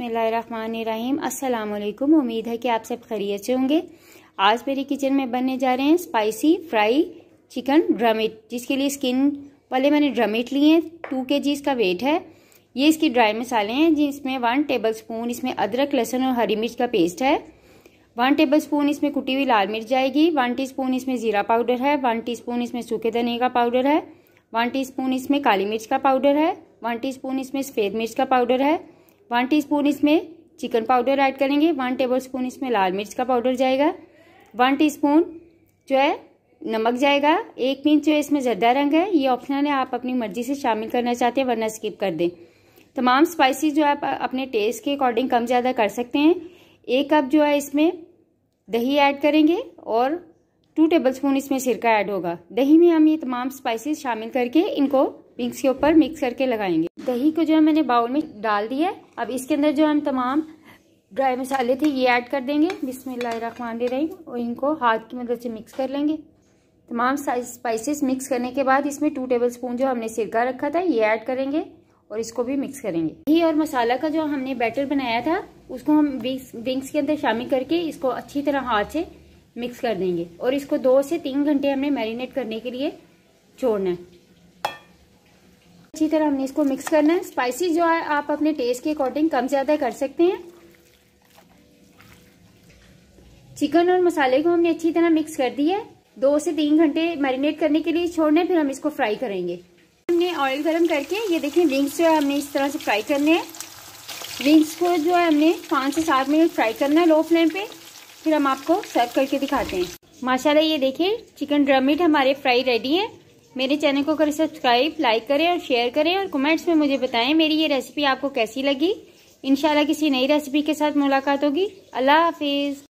बसमीम अस्सलाम उम्मीद है कि आप सब खैरियत से होंगे आज मेरी किचन में बनने जा रहे हैं स्पाइसी फ्राई चिकन ड्रमिट जिसके लिए स्किन वाले मैंने ड्रमिट लिए हैं टू के जी इसका वेट है ये इसकी ड्राई मसाले हैं जिसमें वन टेबल स्पून इसमें अदरक लहसुन और हरी मिर्च का पेस्ट है वन टेबल स्पून इसमें कुटी हुई लाल मिर्च जाएगी वन स्पून इसमें ज़ीरा पाउडर है वन स्पून इसमें सूखे धनिया का पाउडर है वन स्पून इसमें काली मिर्च का पाउडर है वन स्पून इसमें सफ़ेद मिर्च का पाउडर है वन टीस्पून इसमें चिकन पाउडर ऐड करेंगे वन टेबल स्पून इसमें लाल मिर्च का पाउडर जाएगा वन टीस्पून जो है नमक जाएगा एक पिंच जो है इसमें जर्दा रंग है ये ऑप्शनल है आप अपनी मर्जी से शामिल करना चाहते हैं वरना स्किप कर दें तमाम स्पाइसी जो आप अपने टेस्ट के अकॉर्डिंग कम ज़्यादा कर सकते हैं एक कप जो है इसमें दही ऐड करेंगे और टू टेबल स्पून इसमें सिरका ऐड होगा दही में हम ये तमाम स्पाइसेस शामिल करके इनको विंग्स के ऊपर मिक्स करके लगाएंगे दही को जो है मैंने बाउल में डाल दिया है अब इसके अंदर जो हम तमाम ड्राई मसाले थे ये ऐड कर देंगे रही और इनको हाथ की मदद से मिक्स कर लेंगे तमाम स्पाइसेस मिक्स करने के बाद इसमें टू टेबल स्पून जो हमने सिरका रखा था ये ऐड करेंगे और इसको भी मिक्स करेंगे घी और मसाला का जो हमने बैटर बनाया था उसको हम विंग्स के अंदर शामिल करके इसको अच्छी तरह हाथ से मिक्स कर देंगे और इसको दो से तीन घंटे हमने मैरिनेट करने के लिए छोड़ना है अच्छी तरह हमने इसको मिक्स करना है स्पाइसी जो है आप अपने टेस्ट के अकॉर्डिंग कम ज़्यादा कर सकते हैं चिकन और मसाले को हमने अच्छी तरह मिक्स कर दिया है दो से तीन घंटे मैरिनेट करने के लिए छोड़ना है फिर हम इसको फ्राई करेंगे हमने ऑयल गर्म करके ये देखिए विंग्स जो है हमने इस तरह से फ्राई करने हैं विंग्स को जो है हमने पाँच से सात मिनट फ्राई करना है लो फ्लेम पे फिर हम आपको सर्व करके दिखाते हैं माशाल्लाह ये देखिए चिकन ड्रमिट हमारे फ्राई रेडी है मेरे चैनल को करें सब्सक्राइब लाइक करें और शेयर करें और कमेंट्स में मुझे बताएं मेरी ये रेसिपी आपको कैसी लगी इनशाला किसी नई रेसिपी के साथ मुलाकात होगी अल्लाह हाफिज़